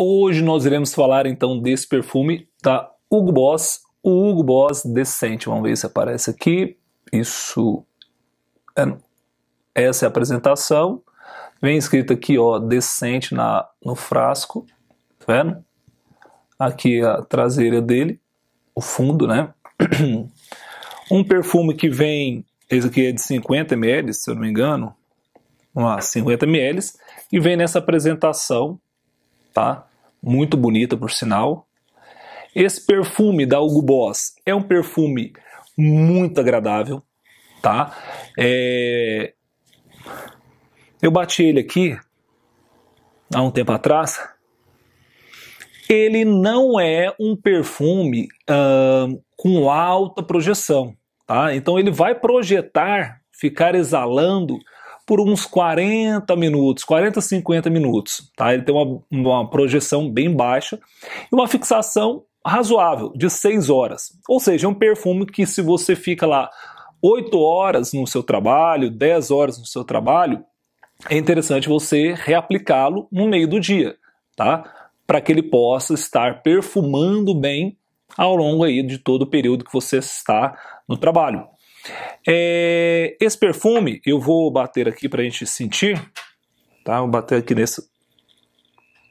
Hoje nós iremos falar então desse perfume da tá? Hugo Boss, o Hugo Boss Decente. Vamos ver se aparece aqui. Isso. É essa é a apresentação. Vem escrito aqui, ó, Decente na, no frasco. Tá vendo? Aqui a traseira dele, o fundo, né? Um perfume que vem, esse aqui é de 50 ml, se eu não me engano, vamos lá, 50 ml, e vem nessa apresentação, tá? muito bonita por sinal. Esse perfume da Hugo Boss é um perfume muito agradável, tá? É... Eu bati ele aqui há um tempo atrás. Ele não é um perfume com alta projeção, tá? Então ele vai projetar, ficar exalando por uns 40 minutos, 40, 50 minutos. Tá? Ele tem uma, uma projeção bem baixa e uma fixação razoável, de 6 horas. Ou seja, é um perfume que se você fica lá 8 horas no seu trabalho, 10 horas no seu trabalho, é interessante você reaplicá-lo no meio do dia, tá? Para que ele possa estar perfumando bem ao longo aí de todo o período que você está no trabalho. É, esse perfume eu vou bater aqui para a gente sentir, tá? Vou bater aqui nesse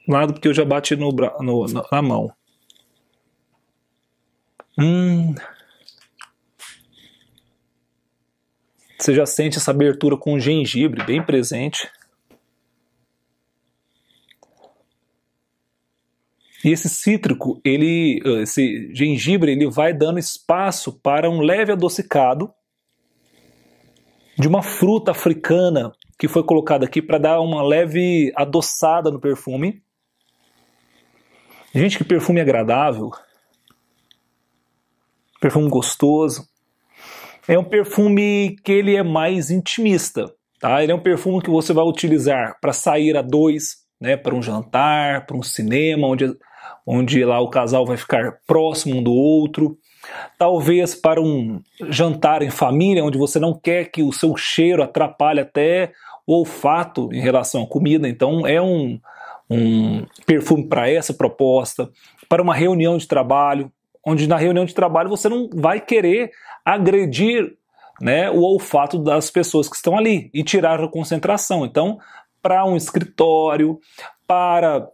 lado porque eu já bati no, no na, na mão. Hum. Você já sente essa abertura com gengibre bem presente. E esse cítrico, ele, esse gengibre, ele vai dando espaço para um leve adocicado de uma fruta africana que foi colocada aqui para dar uma leve adoçada no perfume. Gente, que perfume agradável. Perfume gostoso. É um perfume que ele é mais intimista, tá? Ele é um perfume que você vai utilizar para sair a dois, né, para um jantar, para um cinema, onde onde lá o casal vai ficar próximo um do outro, talvez para um jantar em família, onde você não quer que o seu cheiro atrapalhe até o olfato em relação à comida, então é um, um perfume para essa proposta, para uma reunião de trabalho, onde na reunião de trabalho você não vai querer agredir né, o olfato das pessoas que estão ali e tirar a concentração. Então, para um escritório, para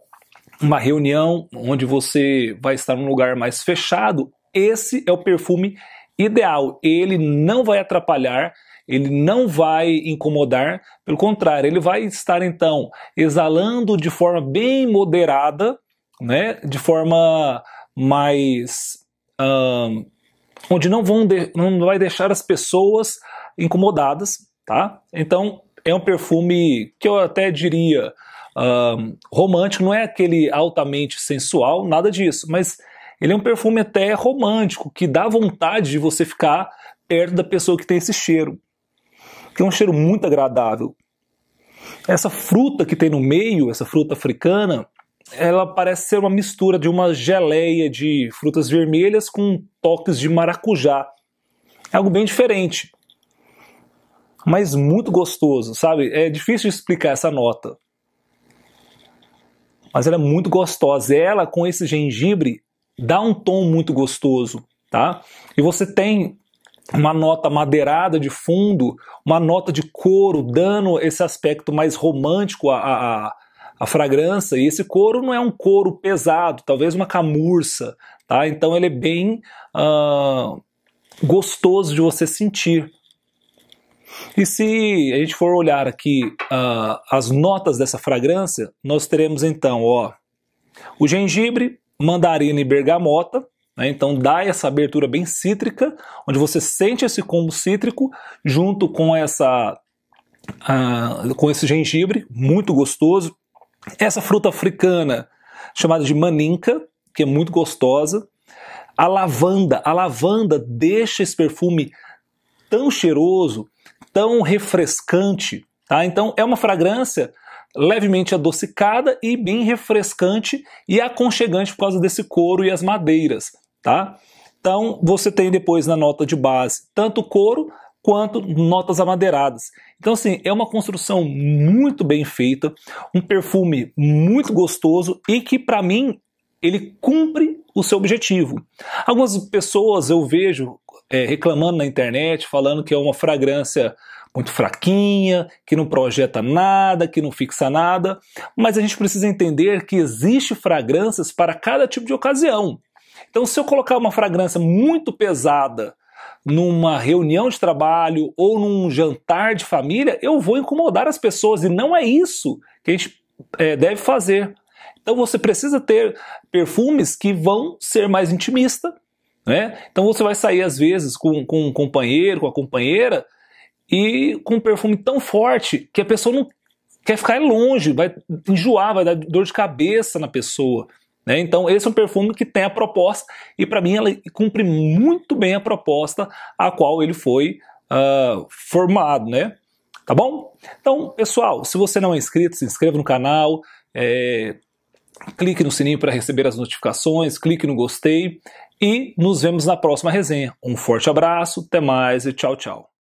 uma reunião onde você vai estar num lugar mais fechado, esse é o perfume ideal. Ele não vai atrapalhar, ele não vai incomodar, pelo contrário, ele vai estar então exalando de forma bem moderada, né? De forma mais um, onde não vão de, não vai deixar as pessoas incomodadas, tá? Então é um perfume que eu até diria romântico não é aquele altamente sensual, nada disso, mas ele é um perfume até romântico, que dá vontade de você ficar perto da pessoa que tem esse cheiro. Que é um cheiro muito agradável. Essa fruta que tem no meio, essa fruta africana, ela parece ser uma mistura de uma geleia de frutas vermelhas com toques de maracujá. É algo bem diferente, mas muito gostoso, sabe? É difícil explicar essa nota mas ela é muito gostosa. Ela, com esse gengibre, dá um tom muito gostoso, tá? E você tem uma nota madeirada de fundo, uma nota de couro, dando esse aspecto mais romântico à, à, à fragrância. E esse couro não é um couro pesado, talvez uma camurça, tá? Então ele é bem uh, gostoso de você sentir, e se a gente for olhar aqui uh, as notas dessa fragrância, nós teremos então, ó, o gengibre, mandarina e bergamota, né? então dá essa abertura bem cítrica, onde você sente esse combo cítrico junto com essa uh, com esse gengibre, muito gostoso. Essa fruta africana chamada de maninca, que é muito gostosa. A lavanda, a lavanda deixa esse perfume tão cheiroso, tão refrescante. Tá? Então, é uma fragrância levemente adocicada e bem refrescante e aconchegante por causa desse couro e as madeiras. Tá? Então, você tem depois na nota de base tanto couro quanto notas amadeiradas. Então, assim, é uma construção muito bem feita, um perfume muito gostoso e que, para mim, ele cumpre o seu objetivo. Algumas pessoas eu vejo é, reclamando na internet, falando que é uma fragrância muito fraquinha, que não projeta nada, que não fixa nada, mas a gente precisa entender que existe fragrâncias para cada tipo de ocasião. Então, se eu colocar uma fragrância muito pesada numa reunião de trabalho ou num jantar de família, eu vou incomodar as pessoas e não é isso que a gente é, deve fazer. Então, você precisa ter perfumes que vão ser mais intimista, né? Então você vai sair às vezes com, com um companheiro, com a companheira, e com um perfume tão forte que a pessoa não quer ficar longe, vai enjoar, vai dar dor de cabeça na pessoa. Né? Então, esse é um perfume que tem a proposta, e para mim ela cumpre muito bem a proposta a qual ele foi uh, formado, né? Tá bom? Então, pessoal, se você não é inscrito, se inscreva no canal, é, clique no sininho para receber as notificações, clique no gostei e nos vemos na próxima resenha. Um forte abraço, até mais e tchau, tchau.